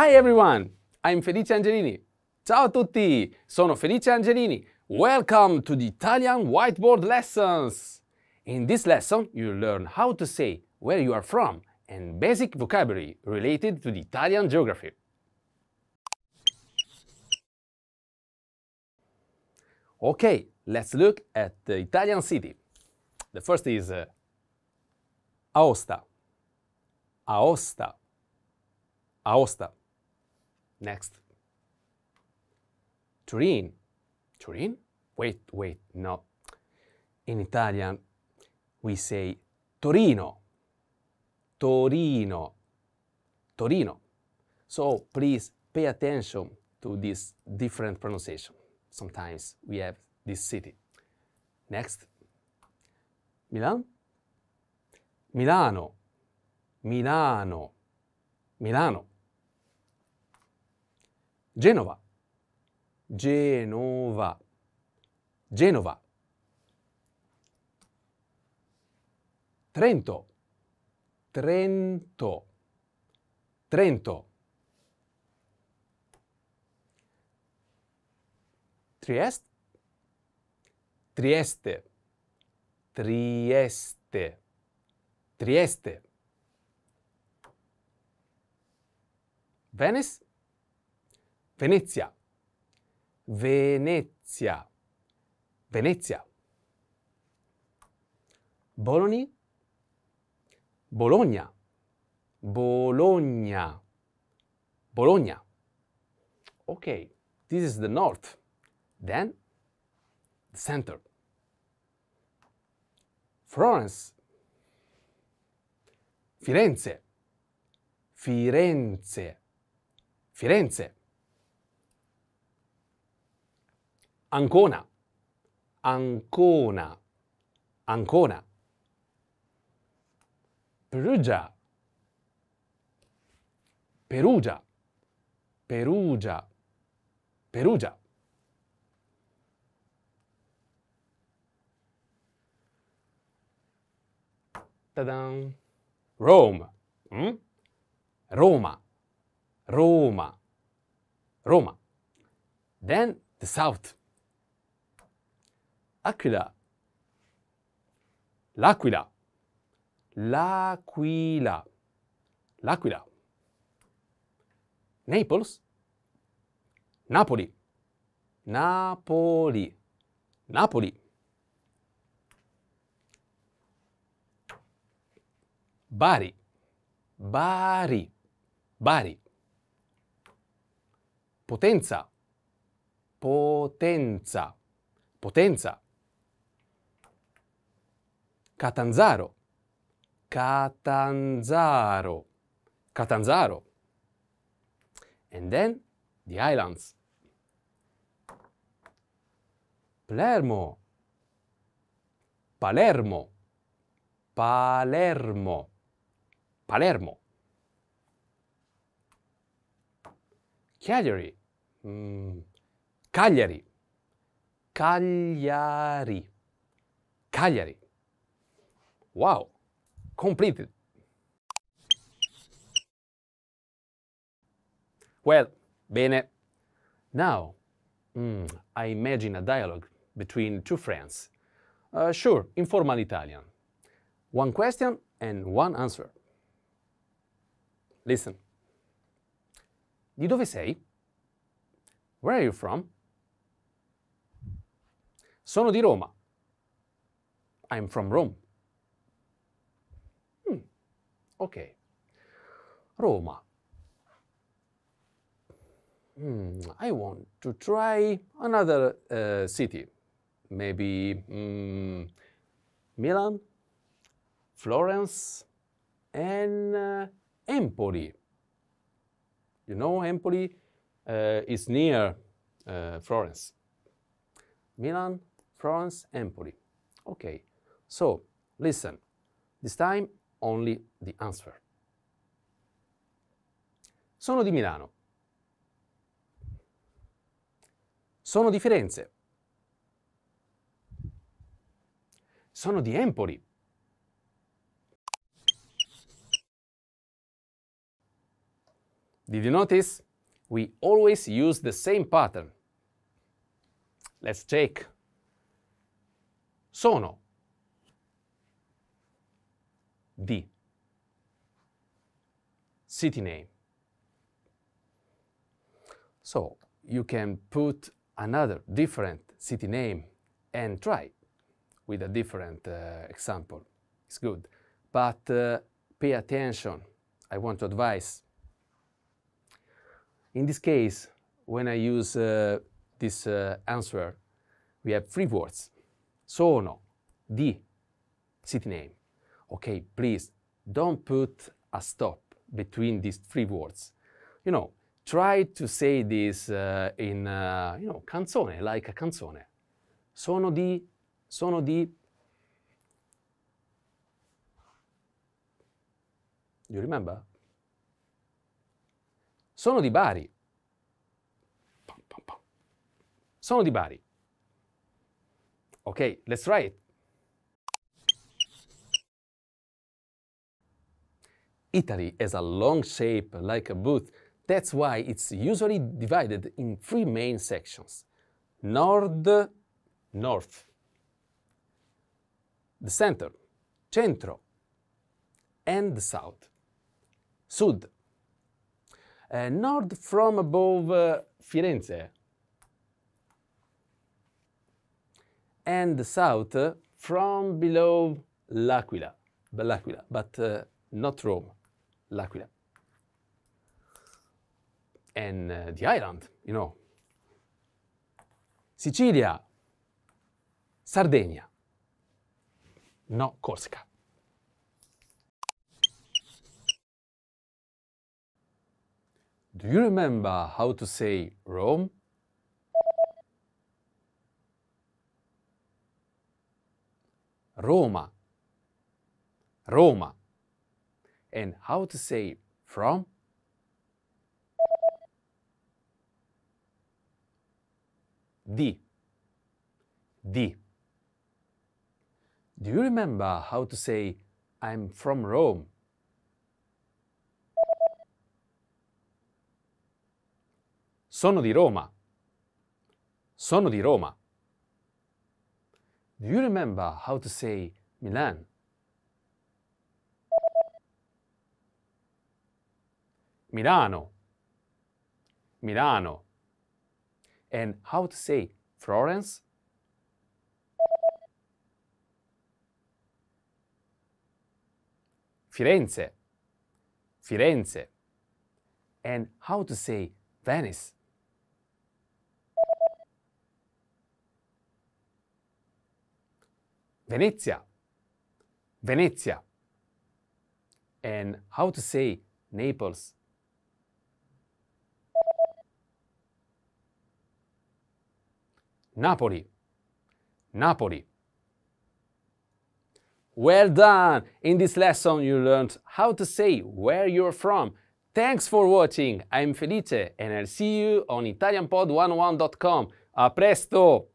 Hi everyone, I'm Felice Angelini. Ciao a tutti, sono Felice Angelini. Welcome to the Italian Whiteboard Lessons. In this lesson, you'll learn how to say where you are from and basic vocabulary related to the Italian geography. Okay, let's look at the Italian city. The first is uh, Aosta. Aosta. Aosta. Next. Turin. Turin? Wait, wait, no. In Italian, we say Torino. Torino. Torino. So please pay attention to this different pronunciation. Sometimes we have this city. Next. Milan? Milano. Milano. Milano. Genova. Genova. Genova. Trento. Trento. Trento. Trieste. Trieste. Trieste. Trieste. Venice. Venezia. Venezia. Venezia. Bologna. Bologna. Bologna. Bologna. Okay, this is the north. Then, the center. Florence. Firenze. Firenze. Firenze. Ancona, Ancona, Ancona. Perugia, Perugia, Perugia, Perugia. ta Rome, mm? Roma, Roma, Roma. Then the South. Aquila. L'aquila. L'aquila. L'aquila. Naples. Napoli. Napoli. Napoli. Bari. Bari. Bari. Potenza. Potenza. Potenza. Catanzaro. Catanzaro. Catanzaro. And then the islands. Palermo. Palermo. Palermo. Palermo. Cagliari. Mm. Cagliari. Cagliari. Cagliari. Wow, completed. Well, bene. Now, mm, I imagine a dialogue between two friends. Uh, sure, informal Italian. One question and one answer. Listen. Di dove sei? Where are you from? Sono di Roma. I'm from Rome. Okay. Roma. Mm, I want to try another uh, city. Maybe mm, Milan, Florence, and uh, Empoli. You know, Empoli uh, is near uh, Florence. Milan, Florence, Empoli. Okay, so listen. This time only the answer. Sono di Milano. Sono di Firenze. Sono di Empoli. Did you notice? We always use the same pattern. Let's check. Sono D. City name. So you can put another different city name and try with a different uh, example. It's good. But uh, pay attention. I want to advise. In this case, when I use uh, this uh, answer, we have three words. Sono, di, city name. okay, please don't put a stop between these three words. You know, try to say this uh, in, uh, you know, canzone, like a canzone. Sono di, sono di... Do You remember? Sono di Bari. Sono di Bari. Okay, let's try it. Italy has a long shape like a boot, that's why it's usually divided in three main sections. Nord, North. The center, Centro, and the south, Sud. Uh, north from above uh, Firenze, and the south uh, from below L'Aquila, L'Aquila but uh, not Rome. L'Aquila. And uh, the island, you know. Sicilia, Sardegna, no Corsica. Do you remember how to say Rome? Roma. Roma. and how to say from D. D. Do you remember how to say I'm from Rome? Sono di Roma. Sono di Roma. Do you remember how to say Milan? Milano, Milano. And how to say Florence? Firenze, Firenze. And how to say Venice? Venezia, Venezia. And how to say Naples? Napoli. Napoli. Well done! In this lesson you learned how to say where you're from. Thanks for watching. I'm Felice and I'll see you on ItalianPod11.com. A presto!